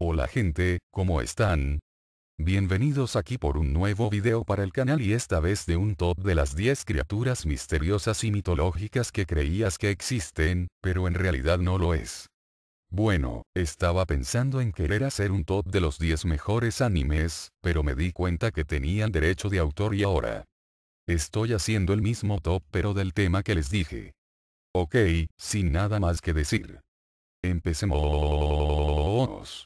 Hola gente, ¿cómo están? Bienvenidos aquí por un nuevo video para el canal y esta vez de un top de las 10 criaturas misteriosas y mitológicas que creías que existen, pero en realidad no lo es. Bueno, estaba pensando en querer hacer un top de los 10 mejores animes, pero me di cuenta que tenían derecho de autor y ahora. Estoy haciendo el mismo top pero del tema que les dije. Ok, sin nada más que decir. Empecemos.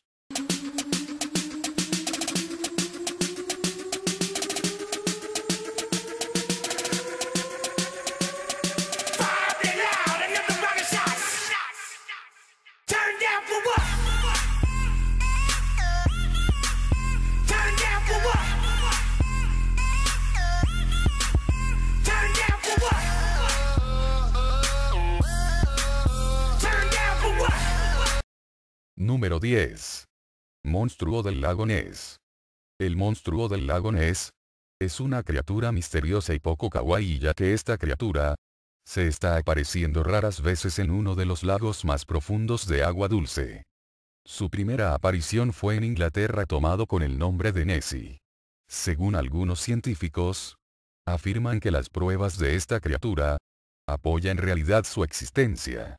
10. Monstruo del lago Ness. El monstruo del lago Ness. Es una criatura misteriosa y poco kawaii ya que esta criatura, se está apareciendo raras veces en uno de los lagos más profundos de agua dulce. Su primera aparición fue en Inglaterra tomado con el nombre de Nessie. Según algunos científicos, afirman que las pruebas de esta criatura, apoyan en realidad su existencia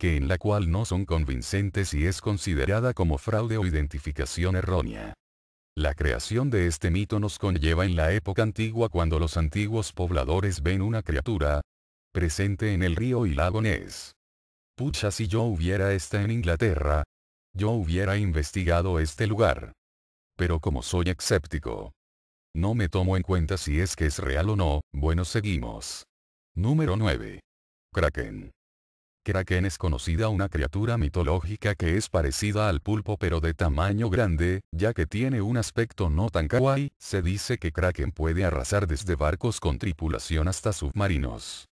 que en la cual no son convincentes y es considerada como fraude o identificación errónea. La creación de este mito nos conlleva en la época antigua cuando los antiguos pobladores ven una criatura presente en el río y lago Pucha si yo hubiera esta en Inglaterra, yo hubiera investigado este lugar. Pero como soy escéptico, no me tomo en cuenta si es que es real o no, bueno seguimos. Número 9. Kraken. Kraken es conocida una criatura mitológica que es parecida al pulpo pero de tamaño grande, ya que tiene un aspecto no tan kawaii, se dice que Kraken puede arrasar desde barcos con tripulación hasta submarinos.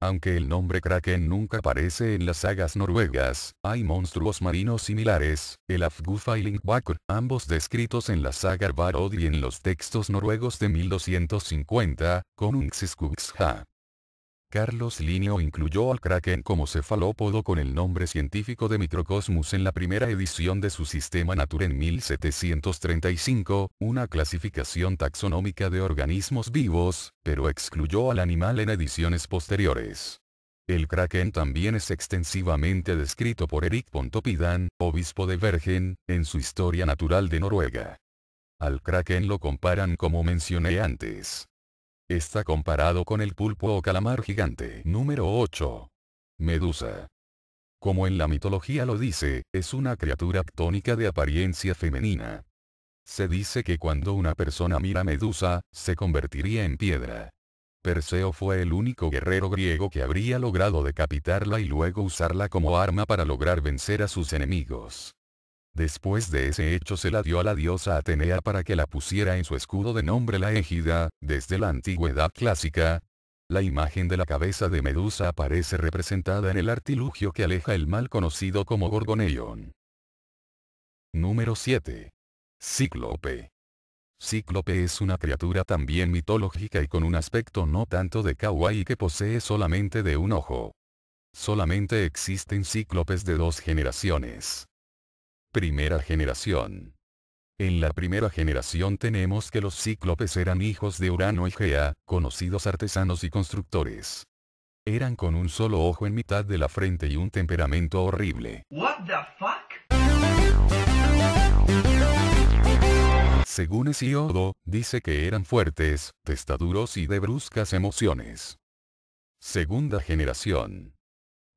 Aunque el nombre Kraken nunca aparece en las sagas noruegas, hay monstruos marinos similares, el Afgufa y Lingvakr, ambos descritos en la saga Barod y en los textos noruegos de 1250, con un Carlos Linio incluyó al kraken como cefalópodo con el nombre científico de Microcosmos en la primera edición de su Sistema Natur en 1735, una clasificación taxonómica de organismos vivos, pero excluyó al animal en ediciones posteriores. El kraken también es extensivamente descrito por Eric Pontopidan, obispo de Bergen, en su Historia Natural de Noruega. Al kraken lo comparan como mencioné antes Está comparado con el pulpo o calamar gigante. Número 8. Medusa. Como en la mitología lo dice, es una criatura actónica de apariencia femenina. Se dice que cuando una persona mira Medusa, se convertiría en piedra. Perseo fue el único guerrero griego que habría logrado decapitarla y luego usarla como arma para lograr vencer a sus enemigos. Después de ese hecho se la dio a la diosa Atenea para que la pusiera en su escudo de nombre la Ejida, desde la antigüedad clásica. La imagen de la cabeza de Medusa aparece representada en el artilugio que aleja el mal conocido como Gorgoneion. Número 7. Cíclope. Cíclope es una criatura también mitológica y con un aspecto no tanto de kawaii que posee solamente de un ojo. Solamente existen cíclopes de dos generaciones. Primera generación. En la primera generación tenemos que los cíclopes eran hijos de Urano y Gea, conocidos artesanos y constructores. Eran con un solo ojo en mitad de la frente y un temperamento horrible. What the fuck? Según Hesiodo, dice que eran fuertes, testaduros y de bruscas emociones. Segunda generación.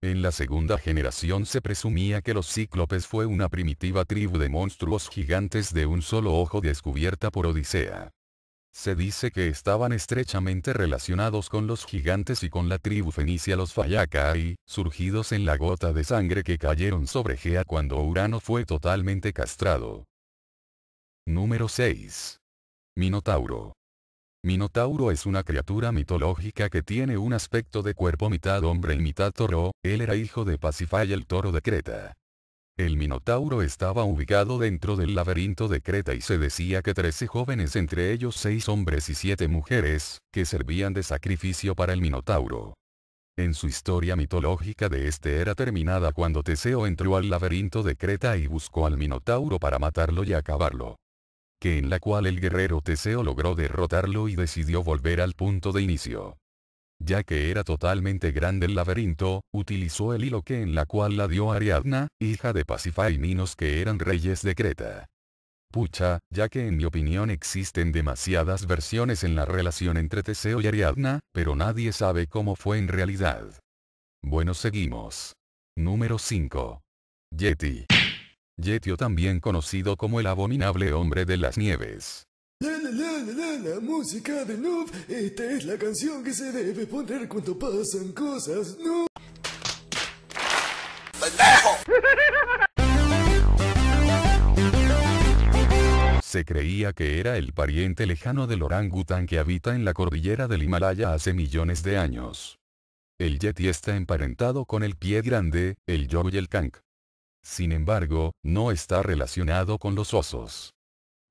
En la segunda generación se presumía que los cíclopes fue una primitiva tribu de monstruos gigantes de un solo ojo descubierta por Odisea. Se dice que estaban estrechamente relacionados con los gigantes y con la tribu fenicia los Fayakai, surgidos en la gota de sangre que cayeron sobre Gea cuando Urano fue totalmente castrado. Número 6. Minotauro. Minotauro es una criatura mitológica que tiene un aspecto de cuerpo mitad hombre y mitad toro, él era hijo de y el toro de Creta. El Minotauro estaba ubicado dentro del laberinto de Creta y se decía que trece jóvenes entre ellos seis hombres y siete mujeres, que servían de sacrificio para el Minotauro. En su historia mitológica de este era terminada cuando Teseo entró al laberinto de Creta y buscó al Minotauro para matarlo y acabarlo en la cual el guerrero Teseo logró derrotarlo y decidió volver al punto de inicio. Ya que era totalmente grande el laberinto, utilizó el hilo que en la cual la dio Ariadna, hija de Pasifá y Minos que eran reyes de Creta. Pucha, ya que en mi opinión existen demasiadas versiones en la relación entre Teseo y Ariadna, pero nadie sabe cómo fue en realidad. Bueno seguimos. Número 5. Yeti. Yetio también conocido como el abominable hombre de las nieves. La la la la la, música de Noob, esta es la canción que se debe poner cuando pasan cosas, ¿no? Se creía que era el pariente lejano del orangután que habita en la cordillera del Himalaya hace millones de años. El yeti está emparentado con el pie grande, el yogi y el kank. Sin embargo, no está relacionado con los osos.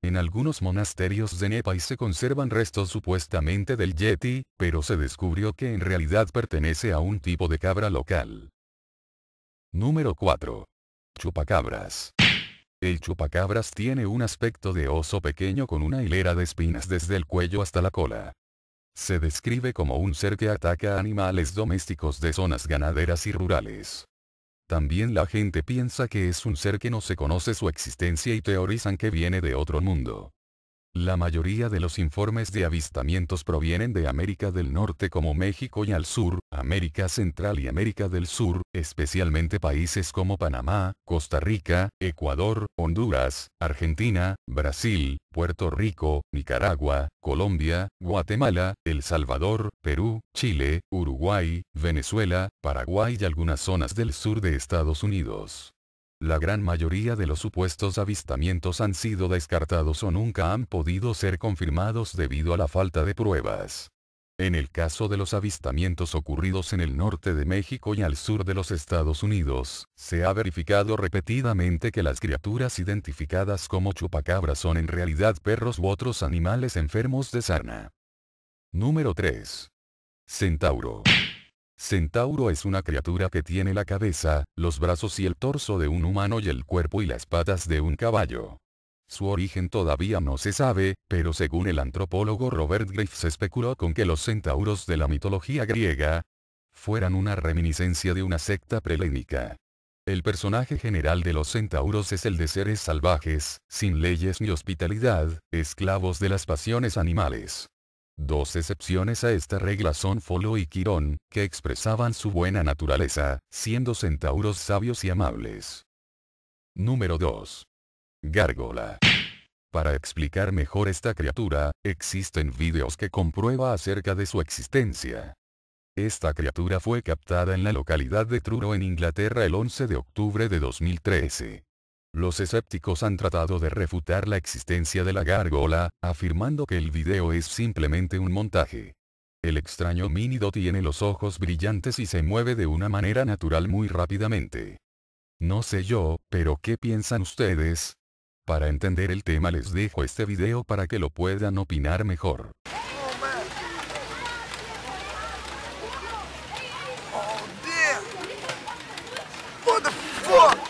En algunos monasterios de Nepal se conservan restos supuestamente del yeti, pero se descubrió que en realidad pertenece a un tipo de cabra local. Número 4. Chupacabras. El chupacabras tiene un aspecto de oso pequeño con una hilera de espinas desde el cuello hasta la cola. Se describe como un ser que ataca animales domésticos de zonas ganaderas y rurales. También la gente piensa que es un ser que no se conoce su existencia y teorizan que viene de otro mundo. La mayoría de los informes de avistamientos provienen de América del Norte como México y al sur, América Central y América del Sur, especialmente países como Panamá, Costa Rica, Ecuador, Honduras, Argentina, Brasil, Puerto Rico, Nicaragua, Colombia, Guatemala, El Salvador, Perú, Chile, Uruguay, Venezuela, Paraguay y algunas zonas del sur de Estados Unidos. La gran mayoría de los supuestos avistamientos han sido descartados o nunca han podido ser confirmados debido a la falta de pruebas. En el caso de los avistamientos ocurridos en el norte de México y al sur de los Estados Unidos, se ha verificado repetidamente que las criaturas identificadas como chupacabras son en realidad perros u otros animales enfermos de sarna. Número 3. Centauro. Centauro es una criatura que tiene la cabeza, los brazos y el torso de un humano y el cuerpo y las patas de un caballo. Su origen todavía no se sabe, pero según el antropólogo Robert Griffiths se especuló con que los centauros de la mitología griega fueran una reminiscencia de una secta prelénica. El personaje general de los centauros es el de seres salvajes, sin leyes ni hospitalidad, esclavos de las pasiones animales. Dos excepciones a esta regla son Folo y Quirón, que expresaban su buena naturaleza, siendo centauros sabios y amables. Número 2. Gárgola. Para explicar mejor esta criatura, existen vídeos que comprueba acerca de su existencia. Esta criatura fue captada en la localidad de Truro en Inglaterra el 11 de octubre de 2013. Los escépticos han tratado de refutar la existencia de la gárgola, afirmando que el video es simplemente un montaje. El extraño minido tiene los ojos brillantes y se mueve de una manera natural muy rápidamente. No sé yo, pero ¿qué piensan ustedes? Para entender el tema les dejo este video para que lo puedan opinar mejor. Oh,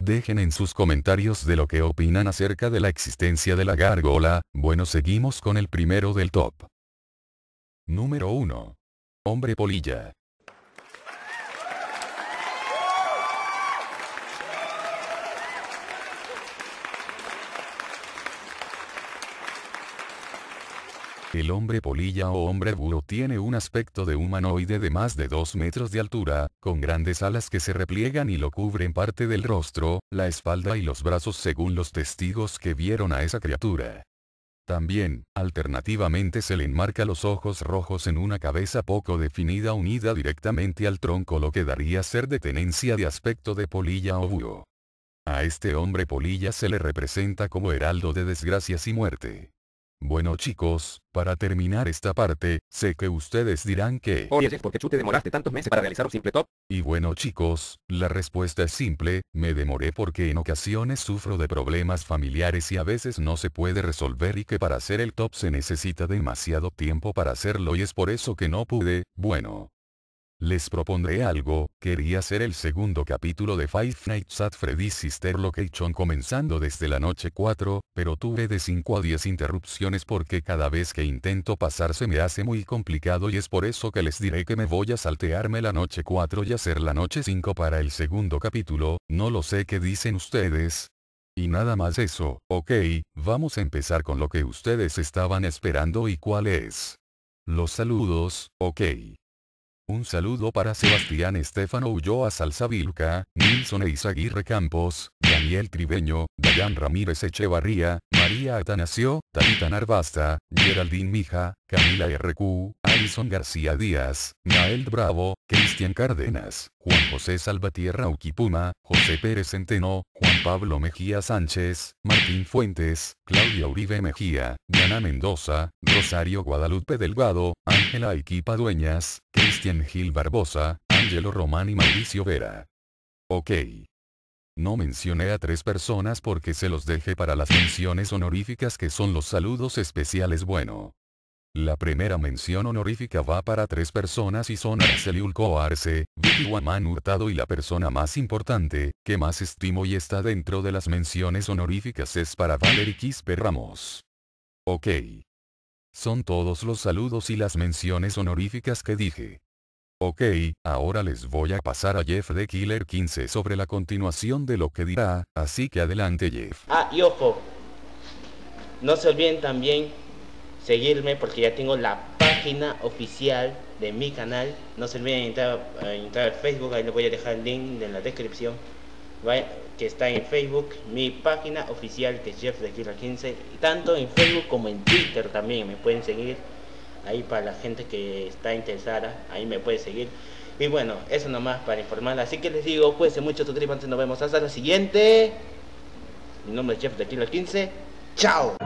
Dejen en sus comentarios de lo que opinan acerca de la existencia de la gárgola, bueno seguimos con el primero del top. Número 1. Hombre polilla. El hombre polilla o hombre búho tiene un aspecto de humanoide de más de 2 metros de altura, con grandes alas que se repliegan y lo cubren parte del rostro, la espalda y los brazos según los testigos que vieron a esa criatura. También, alternativamente se le enmarca los ojos rojos en una cabeza poco definida unida directamente al tronco lo que daría ser de tenencia de aspecto de polilla o búho. A este hombre polilla se le representa como heraldo de desgracias y muerte. Bueno chicos, para terminar esta parte, sé que ustedes dirán que... Oye Jeff, ¿por tú te demoraste tantos meses para realizar un simple top? Y bueno chicos, la respuesta es simple, me demoré porque en ocasiones sufro de problemas familiares y a veces no se puede resolver y que para hacer el top se necesita demasiado tiempo para hacerlo y es por eso que no pude, bueno, les propondré algo, quería hacer el segundo capítulo de Five Nights at Freddy's Sister Location comenzando desde la noche 4, pero tuve de 5 a 10 interrupciones porque cada vez que intento pasarse me hace muy complicado y es por eso que les diré que me voy a saltearme la noche 4 y hacer la noche 5 para el segundo capítulo, no lo sé qué dicen ustedes, y nada más eso, ok, vamos a empezar con lo que ustedes estaban esperando y cuál es. Los saludos, ok. Un saludo para Sebastián Estefano Ulloa Salsavilca, Nilson Eizaguirre Campos, Daniel Tribeño, Dayan Ramírez Echevarría, María Atanasio, Tarita Narvasta, Geraldine Mija, Camila RQ, Alison García Díaz, Nael Bravo, Cristian Cárdenas, Juan José Salvatierra Uquipuma, José Pérez Centeno, Juan Pablo Mejía Sánchez, Martín Fuentes, Claudia Uribe Mejía, Diana Mendoza, Rosario Guadalupe Delgado, Ángela Equipa Dueñas, Cristian Gil Barbosa, Ángelo Román y Mauricio Vera. Ok. No mencioné a tres personas porque se los dejé para las menciones honoríficas que son los saludos especiales bueno. La primera mención honorífica va para tres personas y son Arceliul Arce, Vicky Waman Hurtado y la persona más importante, que más estimo y está dentro de las menciones honoríficas es para Valery Quispe Ramos. Ok. Son todos los saludos y las menciones honoríficas que dije. Ok, ahora les voy a pasar a Jeff de Killer 15 sobre la continuación de lo que dirá, así que adelante Jeff. Ah, y ojo, no se olviden también seguirme porque ya tengo la página oficial de mi canal. No se olviden de entrar, entrar a Facebook, ahí les voy a dejar el link en la descripción. Vaya, que está en Facebook, mi página oficial que es Jeff de Killer 15, tanto en Facebook como en Twitter también me pueden seguir. Ahí para la gente que está interesada, ahí me pueden seguir. Y bueno, eso nomás para informar. Así que les digo, pues mucho antes nos vemos hasta la siguiente. Mi nombre es Jeff de 15. ¡Chao!